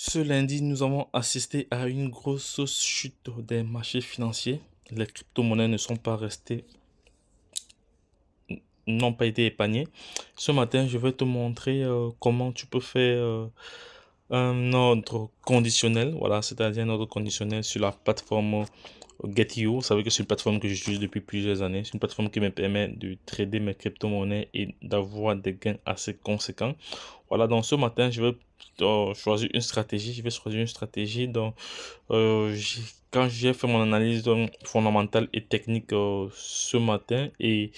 Ce lundi, nous avons assisté à une grosse chute des marchés financiers. Les crypto-monnaies ne sont pas restées, n'ont pas été épargnées. Ce matin, je vais te montrer euh, comment tu peux faire euh, un ordre conditionnel, voilà, c'est-à-dire un ordre conditionnel sur la plateforme Getio. Vous savez que c'est une plateforme que j'utilise depuis plusieurs années. C'est une plateforme qui me permet de trader mes crypto-monnaies et d'avoir des gains assez conséquents. Voilà, donc ce matin, je vais euh, choisir une stratégie. Je vais choisir une stratégie. Donc, euh, quand j'ai fait mon analyse euh, fondamentale et technique ce matin, et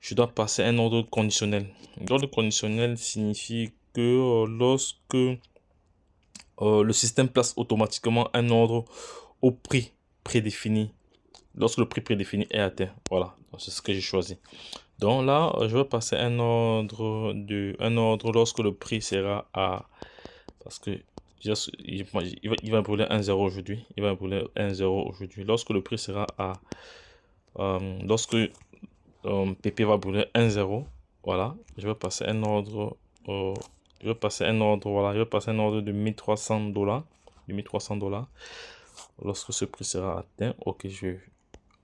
je dois passer un ordre conditionnel. L'ordre conditionnel signifie que lorsque euh, le système place automatiquement un ordre au prix prédéfini lorsque le prix prédéfini est atteint. Voilà, c'est ce que j'ai choisi. Donc là, euh, je vais passer un ordre, de, un ordre lorsque le prix sera à... Parce que il va, brûler un 0 aujourd'hui. Il va brûler 1-0 aujourd'hui. Lorsque le prix sera à... Euh, lorsque PP va brûler un 0 voilà, je vais passer un ordre au je vais passer un ordre, voilà, je vais passer un ordre de 1300 dollars, de 1300 dollars. Lorsque ce prix sera atteint, ok, je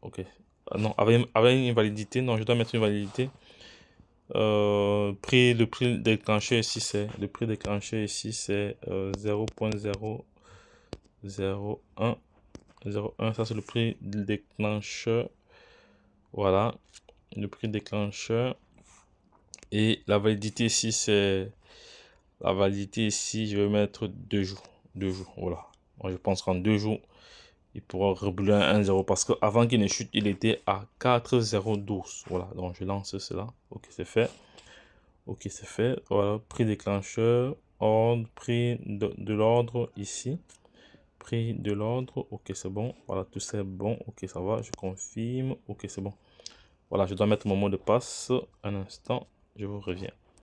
ok, ah, non, avec, une validité, non, je dois mettre une validité. Euh, prix, le prix déclenché ici, c'est, le prix déclenché ici, c'est euh, 0.001, 01, ça c'est le prix déclencheur, voilà, le prix déclencheur, et la validité ici, c'est la validité ici, je vais mettre deux jours. Deux jours, voilà. Moi, je pense qu'en deux jours, il pourra rebouler un 1-0 parce qu'avant qu'il ne chute, il était à 4-0-12. Voilà, donc je lance cela. Ok, c'est fait. Ok, c'est fait. Voilà, prix déclencheur, ordre, prix de, de l'ordre ici. Prix de l'ordre, ok, c'est bon. Voilà, tout c'est bon. Ok, ça va, je confirme. Ok, c'est bon. Voilà, je dois mettre mon mot de passe. Un instant, je vous reviens.